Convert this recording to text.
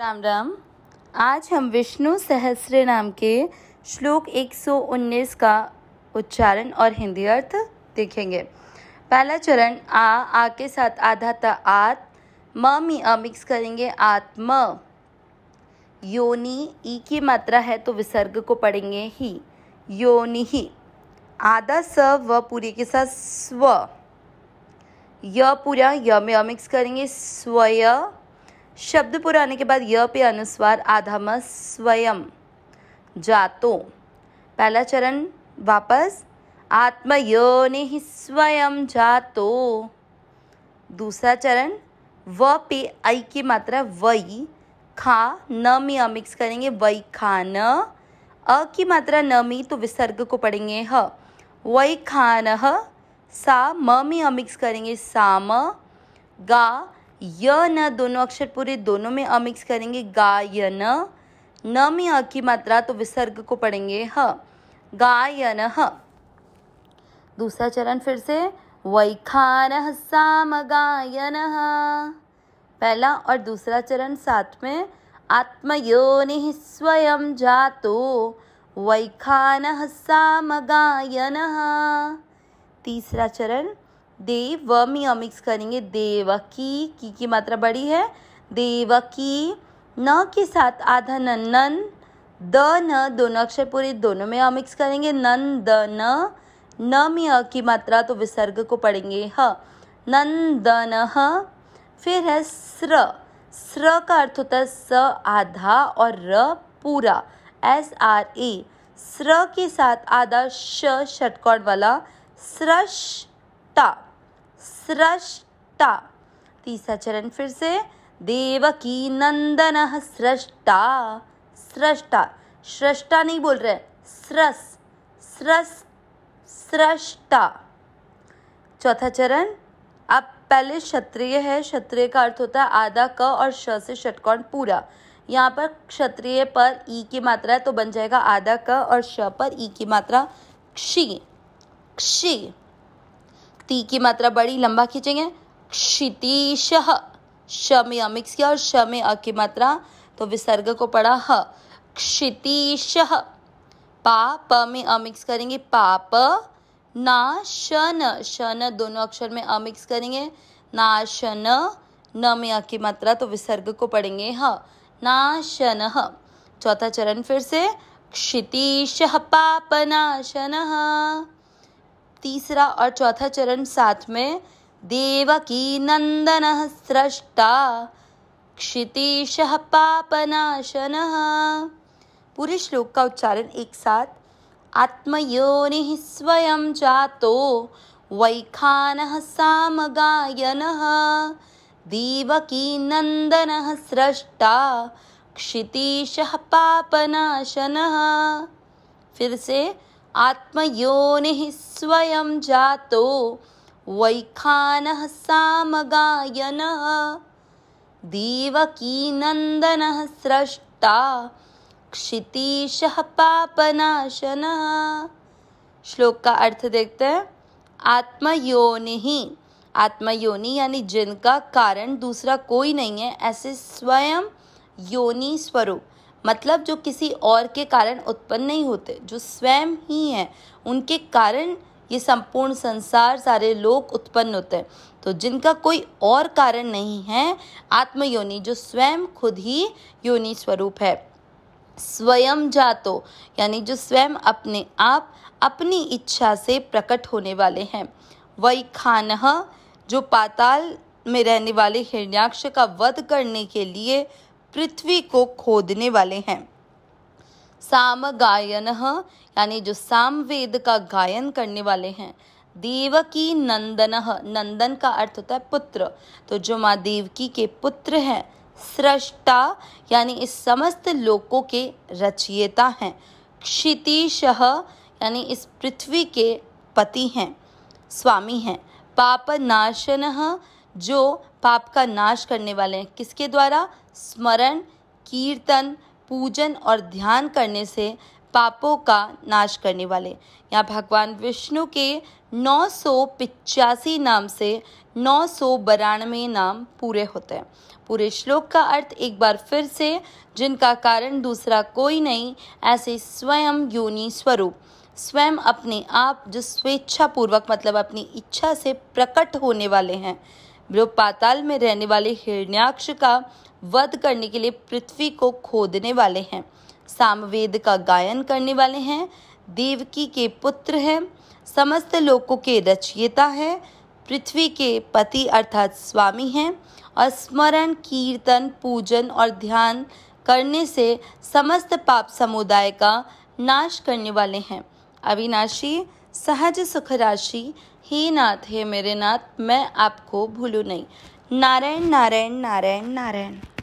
राम राम आज हम विष्णु सहस्र नाम के श्लोक 119 का उच्चारण और हिंदी अर्थ देखेंगे पहला चरण आ आ के साथ आधा त आत म मी अ मिक्स करेंगे आत्म योनि ई की मात्रा है तो विसर्ग को पढ़ेंगे ही योनि ही आधा स व पूरे के साथ स्व य पूरा य में अमिक्स करेंगे स्वय शब्द पूरा आने के बाद य पे अनुस्वार आधा स्वयं जातो पहला चरण वापस आत्मा ने ही स्वयं जातो दूसरा चरण व पे आई की मात्रा वई खा न में अमिक्स करेंगे वई खान अ की मात्रा न में तो विसर्ग को पढ़ेंगे ह वई खान सा म में अमिक्स करेंगे साम गा य न दोनों अक्षर पूरे दोनों में अमिक्स करेंगे गा य न न में अ की मात्रा तो विसर्ग को पढ़ेंगे ह गा य न ह दूसरा चरण फिर से वैखान साम गायन पहला और दूसरा चरण साथ में आत्मयोनि स्वयं जातो वैखान साम गायन तीसरा चरण देव व में मिक्स करेंगे देवकी की की मात्रा बड़ी है देवकी न के साथ आधा न नन द न दोनों अक्षर पूरे दोनों में मिक्स करेंगे नन द न न में अ की मात्रा तो विसर्ग को पढ़ेंगे ह नंदन फिर है स्र स्र का अर्थ होता है स आधा और र पूरा एस आर ए स्र के साथ आधा श षटकोण वाला स्रष्टा सृष्टा तीसरा चरण फिर से देवकी नंदन सृष्टा सृष्टा सृष्टा नहीं बोल रहे स्रस स्रस सृष्टा चौथा चरण अब पहले क्षत्रिय है क्षत्रिय का अर्थ होता है आधा क और श से षटकोण पूरा यहाँ पर क्षत्रिय पर ई की मात्रा है तो बन जाएगा आधा क और श पर ई की मात्रा क्षी क्षी ती की मात्रा बड़ी लंबा खींचेंगे क्षितिश श में अमिक्स किया और श में अ की मात्रा तो विसर्ग को पड़ा ह क्षितिश पा प में अमिक्स करेंगे पाप ना शन शन दोनों अक्षर में अमिक्स करेंगे ना शन न में अ की मात्रा तो विसर्ग को पढ़ेंगे ह ना शन चौथा चरण फिर से क्षितिश पाप पापनाशन तीसरा और चौथा चरण साथ में देवकी नंदन स्रष्टा क्षितिश पापनाशन पूरे श्लोक का उच्चारण एक साथ आत्मयोनि स्वयं जातो वैखान सामगायन देवकी नंदन स्रष्टा क्षितिश पापनाशन फिर से आत्मयोनि स्वयं जातो वैखानः सामगायनः देवकीनन्दनः स्रष्टा क्षितीश पापनाशनः श्लोक का अर्थ देखते हैं आत्मयोनि ही आत्मयोनि यानी जिनका कारण दूसरा कोई नहीं है ऐसे स्वयं योनि स्वरूप मतलब जो किसी और के कारण उत्पन्न नहीं होते जो स्वयं ही हैं उनके कारण ये संपूर्ण संसार सारे लोग उत्पन्न होते हैं तो जिनका कोई और कारण नहीं है आत्मयोनि योनि जो स्वयं खुद ही योनि स्वरूप है स्वयं जातो यानी जो स्वयं अपने आप अपनी इच्छा से प्रकट होने वाले हैं वही खान जो पाताल में रहने वाले हिरण्याक्ष का वध करने के लिए पृथ्वी को खोदने वाले हैं साम गायन यानी जो सामवेद का गायन करने वाले हैं देवकी नंदन नंदन का अर्थ होता है पुत्र तो जो माँ देवकी के पुत्र हैं सृष्टा यानी इस समस्त लोकों के रचयिता हैं क्षितिशह यानी इस पृथ्वी के पति हैं स्वामी हैं पाप नाशन जो पाप का नाश करने वाले हैं किसके द्वारा स्मरण कीर्तन पूजन और ध्यान करने से पापों का नाश करने वाले यहाँ भगवान विष्णु के नौ सौ पिचासी नाम से नौ सौ नाम पूरे होते हैं पूरे श्लोक का अर्थ एक बार फिर से जिनका कारण दूसरा कोई नहीं ऐसे स्वयं योनि स्वरूप स्वयं अपने आप जो स्वेच्छा पूर्वक मतलब अपनी इच्छा से प्रकट होने वाले हैं जो पाताल में रहने वाले हिरण्याक्ष का वध करने के लिए पृथ्वी को खोदने वाले हैं सामवेद का गायन करने वाले हैं देवकी के पुत्र हैं समस्त लोकों के रचयिता है पृथ्वी के पति अर्थात स्वामी हैं और स्मरण कीर्तन पूजन और ध्यान करने से समस्त पाप समुदाय का नाश करने वाले हैं अविनाशी सहज सुख राशि ही नाथ हे मेरे नाथ मैं आपको भूलू नहीं नारायण नारायण नारायण नारायण